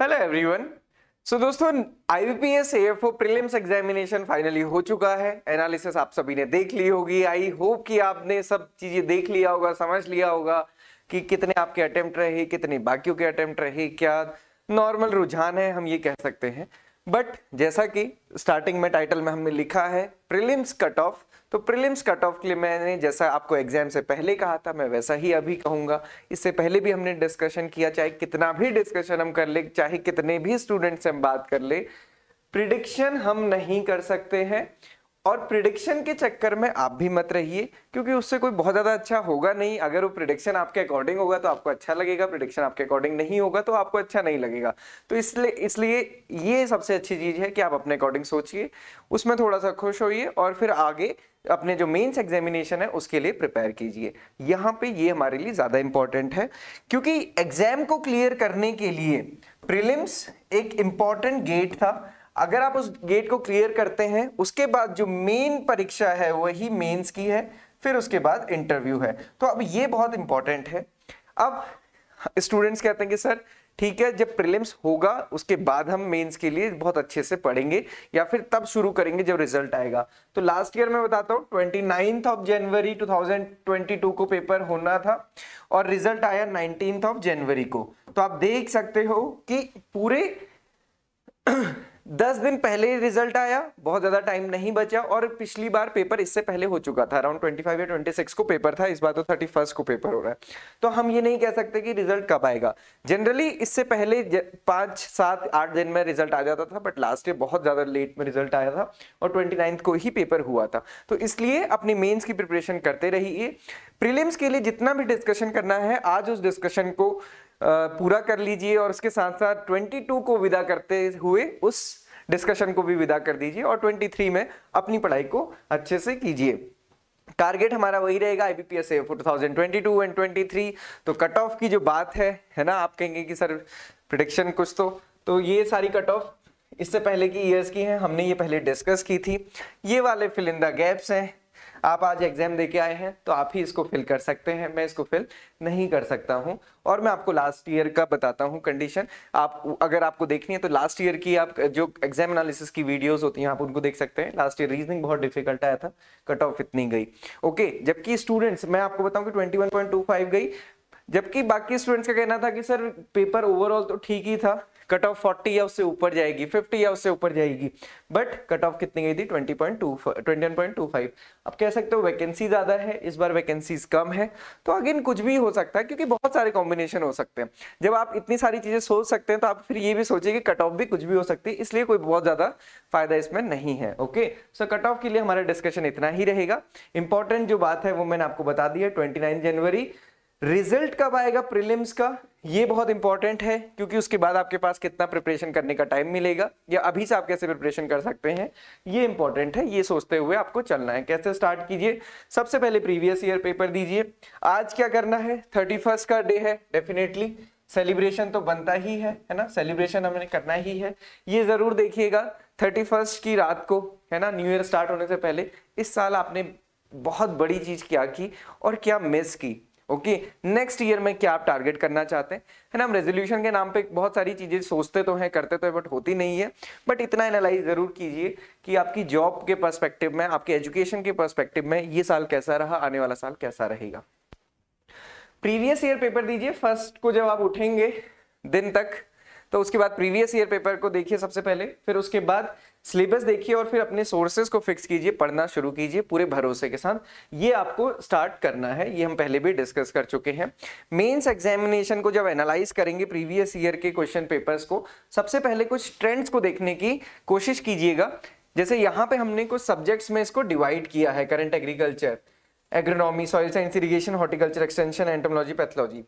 hello everyone so दोस्तों IBPS AFO prelims examination finally हो चुका है एनालिसिस आप सभी ने देख ली होगी आई होप कि आपने सब चीजें देख लिया होगा समझ लिया होगा कि कितने आपके अटेम्प्ट रहे कितने बाकियों के अटेम्प्ट रहे क्या नॉर्मल रुझान है हम ये कह सकते हैं बट जैसा कि स्टार्टिंग में टाइटल में हमने लिखा है प्रिलिम्स कट ऑफ तो प्रिलिम्स कट ऑफ के लिए मैंने जैसा आपको एग्जाम से पहले कहा था मैं वैसा ही अभी कहूंगा इससे पहले भी हमने डिस्कशन किया चाहे कितना भी डिस्कशन हम कर ले चाहे कितने भी स्टूडेंट से हम बात कर ले प्रिडिक्शन हम नहीं कर सकते हैं और प्रिडिक्शन के चक्कर में आप भी मत रहिए क्योंकि उससे कोई बहुत ज़्यादा अच्छा होगा नहीं अगर वो प्रिडिक्शन आपके अकॉर्डिंग होगा तो आपको अच्छा लगेगा प्रिडिक्शन आपके अकॉर्डिंग नहीं होगा तो आपको अच्छा नहीं लगेगा तो इसलिए इसलिए ये सबसे अच्छी चीज़ है कि आप अपने अकॉर्डिंग सोचिए उसमें थोड़ा सा खुश होइए और फिर आगे अपने जो मेन्स एग्जामिनेशन है उसके लिए प्रिपेयर कीजिए यहाँ पे ये हमारे लिए ज़्यादा इंपॉर्टेंट है क्योंकि एग्जाम को क्लियर करने के लिए प्रिलिम्स एक इंपॉर्टेंट गेट था अगर आप उस गेट को क्लियर करते हैं उसके बाद जो मेन परीक्षा है वही मेंस की है फिर उसके बाद इंटरव्यू है तो अब ये बहुत इंपॉर्टेंट है अब स्टूडेंट्स कहते हैं कि सर ठीक है जब प्रीलिम्स होगा उसके बाद हम मेंस के लिए बहुत अच्छे से पढ़ेंगे या फिर तब शुरू करेंगे जब रिजल्ट आएगा तो लास्ट ईयर मैं बताता हूँ ट्वेंटी नाइन्थ ऑफ जनवरी 2022 को पेपर होना था और रिजल्ट आया नाइनटीन ऑफ जनवरी को तो आप देख सकते हो कि पूरे दस दिन पहले ही रिजल्ट आया बहुत ज्यादा टाइम नहीं बचा और पिछली बार पेपर इससे पहले हो चुका था अराउंड ट्वेंटी फाइव या सिक्स को पेपर था इस बार तो थर्टी फर्स्ट को पेपर हो रहा है तो हम ये नहीं कह सकते कि रिजल्ट कब आएगा जनरली इससे पहले पाँच सात आठ दिन में रिजल्ट आ जाता था बट लास्ट ईयर बहुत ज्यादा लेट में रिजल्ट आया था और ट्वेंटी नाइन्थ को ही पेपर हुआ था तो इसलिए अपनी मेन्स की प्रिपरेशन करते रहिए प्रीलिम्स के लिए जितना भी डिस्कशन करना है आज उस डिस्कशन को पूरा कर लीजिए और उसके साथ साथ 22 को विदा करते हुए उस डिस्कशन को भी विदा कर दीजिए और 23 में अपनी पढ़ाई को अच्छे से कीजिए टारगेट हमारा वही रहेगा आईबीपीएस ए ट्वेंटी 2022 एंड 23 तो कट ऑफ की जो बात है है ना आप कहेंगे कि सर प्रिडिक्शन कुछ तो तो ये सारी कट ऑफ इससे पहले की ईयर्स की हैं हमने ये पहले डिस्कस की थी ये वाले फिलिंदा गैप्स हैं आप आज एग्जाम दे आए हैं तो आप ही इसको फिल कर सकते हैं मैं इसको फिल नहीं कर सकता हूं और मैं आपको लास्ट ईयर का बताता हूँ कंडीशन आप अगर आपको देखनी है तो लास्ट ईयर की आप जो एग्जाम एनालिसिस की वीडियोस होती हैं आप उनको देख सकते हैं लास्ट ईयर रीजनिंग बहुत डिफिकल्ट आया था कट ऑफ इतनी गई ओके जबकि स्टूडेंट्स मैं आपको बताऊँ कि ट्वेंटी गई जबकि बाकी स्टूडेंट्स का कहना था कि सर पेपर ओवरऑल तो ठीक ही था कट ऑफ फोर्टी या उससे ऊपर जाएगी फिफ्टी या उससे ऊपर जाएगी बट कट ऑफ कितनी गई थी twenty point two twenty one point two five अब कह सकते हो वैकेंसी ज्यादा है इस बार वैकेंसीज कम है तो अगेन कुछ भी हो सकता है क्योंकि बहुत सारे कॉम्बिनेशन हो सकते हैं जब आप इतनी सारी चीजें सोच सकते हैं तो आप फिर ये भी सोचिए कि कट ऑफ भी कुछ भी हो सकती है इसलिए कोई बहुत ज्यादा फायदा इसमें नहीं है ओके सो कट ऑफ के लिए हमारा डिस्कशन इतना ही रहेगा इंपॉर्टेंट जो बात है वो मैंने आपको बता दी है ट्वेंटी जनवरी रिजल्ट कब आएगा प्रीलिम्स का ये बहुत इंपॉर्टेंट है क्योंकि उसके बाद आपके पास कितना प्रिपरेशन करने का टाइम मिलेगा या अभी से आप कैसे प्रिपरेशन कर सकते हैं ये इंपॉर्टेंट है ये सोचते हुए आपको चलना है कैसे स्टार्ट कीजिए सबसे पहले प्रीवियस ईयर पेपर दीजिए आज क्या करना है थर्टी फर्स्ट का डे है डेफिनेटली सेलिब्रेशन तो बनता ही है है ना सेलिब्रेशन हमें करना ही है ये जरूर देखिएगा थर्टी फर्स्ट की रात को है ना न्यू ईयर स्टार्ट होने से पहले इस साल आपने बहुत बड़ी चीज क्या की और क्या मिस की ओके नेक्स्ट ईयर में क्या आप टारगेट करना चाहते हैं है ना हम रेजोल्यूशन के नाम पे बहुत सारी चीज़ें सोचते तो हैं करते तो हैं बट होती नहीं है बट इतना एनालाइज ज़रूर कीजिए कि आपकी जॉब के पर्सपेक्टिव में आपके एजुकेशन के पर्सपेक्टिव में ये साल कैसा रहा आने वाला साल कैसा रहेगा प्रीवियस ईयर पेपर दीजिए फर्स्ट को जब आप उठेंगे दिन तक तो उसके बाद प्रीवियस ईयर पेपर को देखिए सबसे पहले फिर उसके बाद सिलेबस देखिए और फिर अपने सोर्सेज को फिक्स कीजिए पढ़ना शुरू कीजिए पूरे भरोसे के साथ ये आपको स्टार्ट करना है ये हम पहले भी डिस्कस कर चुके हैं मेंस एग्जामिनेशन को जब एनालाइज करेंगे प्रीवियस ईयर के क्वेश्चन पेपर्स को सबसे पहले कुछ ट्रेंड्स को देखने की कोशिश कीजिएगा जैसे यहाँ पे हमने कुछ सब्जेक्ट्स में इसको डिवाइड किया है current agriculture agronomy soil science irrigation horticulture extension entomology pathology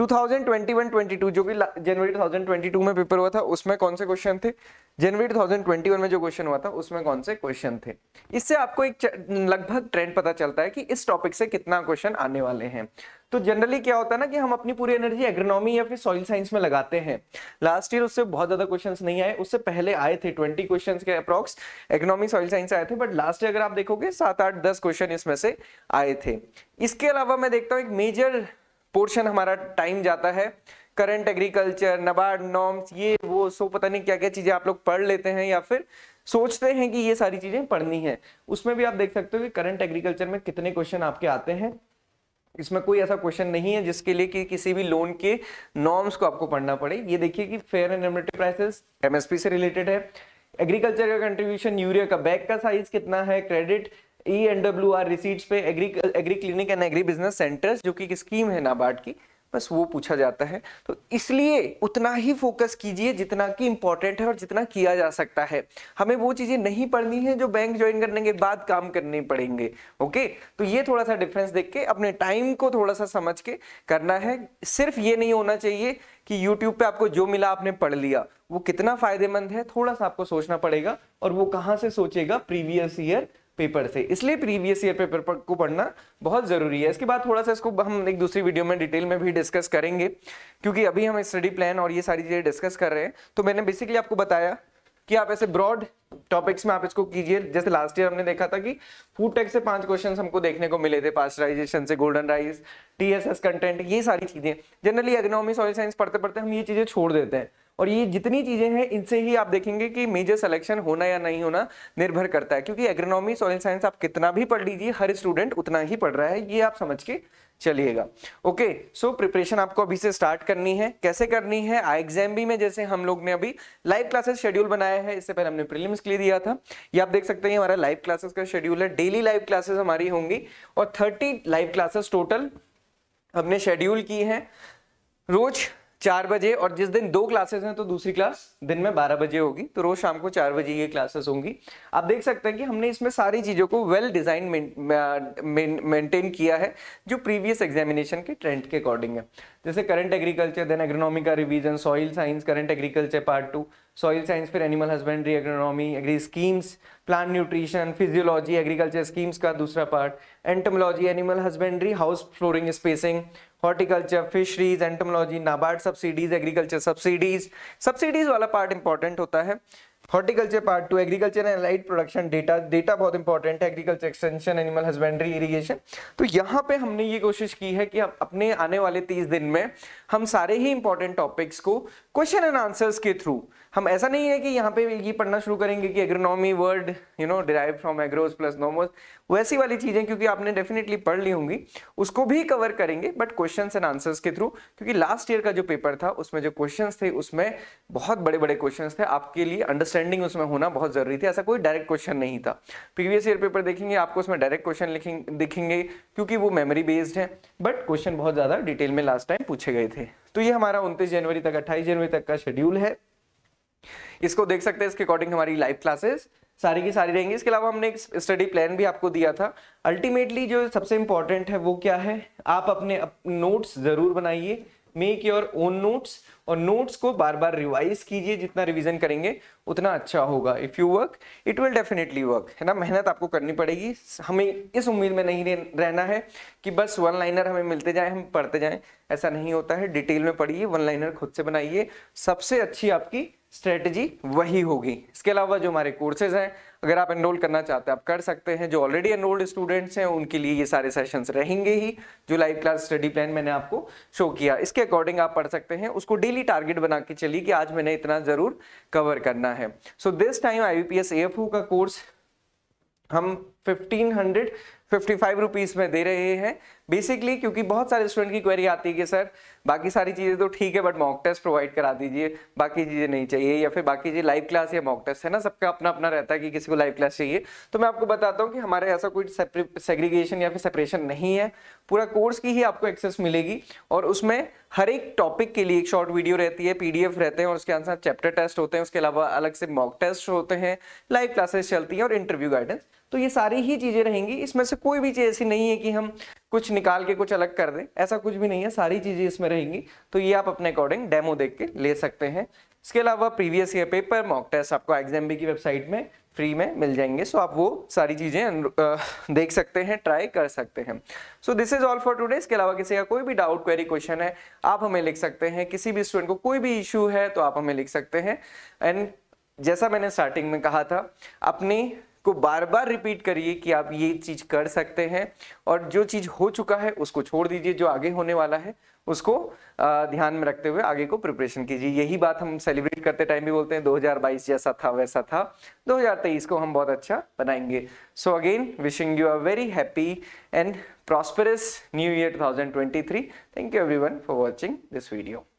2021-22 जो कि जनवरी 2022 में पेपर हुआ था उसमें कौन से क्वेश्चन थे जनवरी 2021 में जो क्वेश्चन हुआ था उसमें कौन से क्वेश्चन थे इससे आपको एक लगभग ट्रेंड पता चलता है कि इस टॉपिक से कितना क्वेश्चन आने वाले हैं तो जनरली क्या होता है ना कि हम अपनी पूरी एनर्जी एग्रोनॉमी या फिर सॉइल साइंस में लगाते हैं लास्ट ईयर उससे बहुत ज्यादा क्वेश्चंस नहीं आए उससे पहले आए थे ट्वेंटी क्वेश्चन के अप्रॉक्स एग्रोनॉमी सॉइल साइंस आए थे बट लास्ट ईयर अगर आप देखोगे सात आठ दस क्वेश्चन इसमें से आए थे इसके अलावा मैं देखता हूँ एक मेजर पोर्शन हमारा टाइम जाता है करंट एग्रीकल्चर नबार्ड नॉम्स ये वो सो पता नहीं क्या क्या चीज़ें आप लोग पढ़ लेते हैं या फिर सोचते हैं कि ये सारी चीज़ें पढ़नी है उसमें भी आप देख सकते हो कि करंट एग्रीकल्चर में कितने क्वेश्चन आपके आते हैं इसमें कोई ऐसा क्वेश्चन नहीं है जिसके लिए कि किसी भी लोन के नॉर्म्स को आपको पढ़ना पड़े ये देखिए कि fair and remunerated prices MSP से रिलेटेड है एग्रीकल्चर का कंट्रीब्यूशन यूरिया का बैग का साइज कितना है credit E and W R receipts पे agri agri clinic and agri business centres जो कि स्कीम है नाबार्ड की बस वो पूछा जाता है तो इसलिए उतना ही फोकस कीजिए जितना कि इम्पोर्टेंट है और जितना किया जा सकता है हमें वो चीज़ें नहीं पढ़नी है जो बैंक ज्वाइन करने के बाद काम करने पड़ेंगे ओके तो ये थोड़ा सा डिफरेंस देख के अपने टाइम को थोड़ा सा समझ के करना है सिर्फ ये नहीं होना चाहिए कि यूट्यूब पे आपको जो मिला आपने पढ़ लिया वो कितना फायदेमंद है थोड़ा सा आपको सोचना पड़ेगा और वो कहाँ से सोचेगा प्रीवियस ईयर पेपर से इसलिए प्रीवियस ईयर पेपर पर को पढ़ना बहुत ज़रूरी है इसके बाद थोड़ा सा इसको हम एक दूसरी वीडियो में डिटेल में भी डिस्कस करेंगे क्योंकि अभी हम स्टडी प्लान और ये सारी चीज़ें डिस्कस कर रहे हैं तो मैंने बेसिकली आपको बताया कि आप ऐसे ब्रॉड टॉपिक्स में आप इसको कीजिए जैसे लास्ट ईयर हमने देखा था कि फूड टेक से पांच क्वेश्चन हमको देखने को मिले थे पास्टराइजेशन से गोल्डन राइस टीएसएस कंटेंट ये सारी चीजें जनरली एग्नोमी सॉइल साइंस पढ़ते पढ़ते हम ये चीजें छोड़ देते हैं और ये जितनी चीज़ें हैं इनसे ही आप देखेंगे कि मेजर सिलेक्शन होना या नहीं होना निर्भर करता है क्योंकि एग्रोनॉमी सॉइल साइंस आप कितना भी पढ़ लीजिए हर स्टूडेंट उतना ही पढ़ रहा है ये आप समझ के चलिएगा ओके सो प्रिपरेशन आपको अभी से स्टार्ट करनी है कैसे करनी है आई एग्जाम भी में जैसे हम लोग ने अभी लाइव क्लासेस शेड्यूल बनाया है इससे पहले हमने प्रीलिम्स के लिए दिया था ये आप देख सकते हैं हमारा लाइव क्लासेस का शेड्यूल है डेली लाइव क्लासेस हमारी होंगी और थर्टी लाइव क्लासेस टोटल हमने शेड्यूल की है रोज चार बजे और जिस दिन दो क्लासेस हैं तो दूसरी क्लास दिन में बारह बजे होगी तो रोज शाम को चार बजे ये क्लासेस होंगी आप देख सकते हैं कि हमने इसमें सारी चीज़ों को वेल डिजाइन मेंटेन किया है जो प्रीवियस एग्जामिनेशन के ट्रेंड के अकॉर्डिंग है जैसे करंट एग्रीकल्चर देन एग्रोनॉमी का revision soil science current agriculture part two soil science फिर animal husbandry agronomy agri schemes plan nutrition physiology agriculture schemes का दूसरा part entomology animal husbandry house flooring spacing horticulture fisheries entomology NABARD subsidies agriculture subsidies subsidies वाला part important होता है horticulture part two agriculture and light production data data बहुत important है agriculture extension animal husbandry irrigation तो यहाँ पे हमने ये कोशिश की है कि हम अपने आने वाले तीस दिन में हम सारे ही इंपॉर्टेंट टॉपिक्स को क्वेश्चन एंड आंसर्स के थ्रू हम ऐसा नहीं है कि यहाँ पे ये पढ़ना शुरू करेंगे कि agronomy word you know derive from agros plus nomos वैसी वाली चीज़ें क्योंकि आपने डेफिनेटली पढ़ ली होंगी उसको भी कवर करेंगे बट क्वेश्चन एंड आंसर्स के थ्रू क्योंकि लास्ट ईयर का जो पेपर था उसमें जो क्वेश्चन थे उसमें बहुत बड़े बड़े क्वेश्चन थे आपके लिए अंडरस्टैंडिंग उसमें होना बहुत जरूरी थी ऐसा कोई डायरेक्ट क्वेश्चन नहीं था प्रीवियस ईयर पेपर देखेंगे आपको उसमें डायरेक्ट क्वेश्चन दिखेंगे क्योंकि वो मेमोरी बेस्ड है बट क्वेश्चन बहुत ज़्यादा डिटेल में लास्ट टाइम पूछे गए थे तो ये हमारा उनतीस जनवरी तक अट्ठाईस जनवरी तक का शेड्यूल है इसको देख सकते हैं इसके अकॉर्डिंग हमारी लाइव क्लासेस सारी की सारी रहेंगी इसके अलावा हमने एक स्टडी प्लान भी आपको दिया था अल्टीमेटली जो सबसे इम्पॉर्टेंट है वो क्या है आप अपने नोट्स ज़रूर बनाइए मेक योर ओन नोट्स और नोट्स को बार बार रिवाइज कीजिए जितना रिवीजन करेंगे उतना अच्छा होगा if you work it will definitely work है ना मेहनत आपको करनी पड़ेगी हमें इस उम्मीद में नहीं रहना है कि बस वन लाइनर हमें मिलते जाए हम पढ़ते जाएं ऐसा नहीं होता है डिटेल में पढ़िए वन लाइनर खुद से बनाइए सबसे अच्छी आपकी स्ट्रेटजी वही होगी इसके अलावा जो हमारे कोर्सेज हैं अगर आप एनरोल करना चाहते हैं आप कर सकते हैं जो ऑलरेडी एनरोल्ड स्टूडेंट्स हैं उनके लिए ये सारे सेशंस रहेंगे ही जो लाइव क्लास स्टडी प्लान मैंने आपको शो किया इसके अकॉर्डिंग आप पढ़ सकते हैं उसको डेली टारगेट बना के चलिए कि आज मैंने इतना ज़रूर कवर करना है so this time I B का कोर्स हम fifteen hundred fifty five rupees में दे रहे हैं बेसिकली क्योंकि बहुत सारे स्टूडेंट की क्वेरी आती है कि सर बाकी सारी चीज़ें तो ठीक है बट मॉक टेस्ट प्रोवाइड करा दीजिए बाकी चीज़ें नहीं चाहिए या फिर बाकी चीज़ लाइव क्लास या मॉक टेस्ट है ना सबका अपना अपना रहता है कि किसी को लाइव क्लास चाहिए तो मैं आपको बताता हूँ कि हमारे ऐसा कोई सेग्रीगेशन या फिर सेपरेशन नहीं है पूरा कोर्स की ही आपको एक्सेस मिलेगी और उसमें हर एक टॉपिक के लिए एक शॉर्ट वीडियो रहती है पीडीएफ रहते हैं और उसके आंसर चैप्टर टेस्ट होते हैं उसके अलावा अलग से मॉक टेस्ट होते हैं लाइव क्लासेस चलती हैं और इंटरव्यू गाइडेंस तो ये सारी ही चीज़ें रहेंगी इसमें से कोई भी चीज़ ऐसी नहीं है कि हम कुछ निकाल के कुछ अलग कर दें ऐसा कुछ भी नहीं है सारी चीज़ें इसमें रहेंगी तो ये आप अपने अकॉर्डिंग डेमो देख के ले सकते हैं इसके अलावा previous year paper mock test आपको एग्जाम की वेबसाइट में फ्री में मिल जाएंगे सो आप वो सारी चीज़ें अं, देख सकते हैं ट्राई कर सकते हैं so this is all for today इसके अलावा किसी का कोई भी डाउट क्वेरी क्वेश्चन है आप हमें लिख सकते हैं किसी भी स्टूडेंट को कोई भी इश्यू है तो आप हमें लिख सकते हैं एंड जैसा मैंने स्टार्टिंग में कहा था अपनी को बार बार रिपीट करिए कि आप ये चीज कर सकते हैं और जो चीज हो चुका है उसको छोड़ दीजिए जो आगे होने वाला है उसको ध्यान में रखते हुए आगे को प्रिपरेशन कीजिए यही बात हम सेलिब्रेट करते टाइम भी बोलते हैं 2022 जैसा था वैसा था 2023 को हम बहुत अच्छा बनाएंगे so again wishing you a very happy and prosperous new year 2023 thank you everyone for watching this video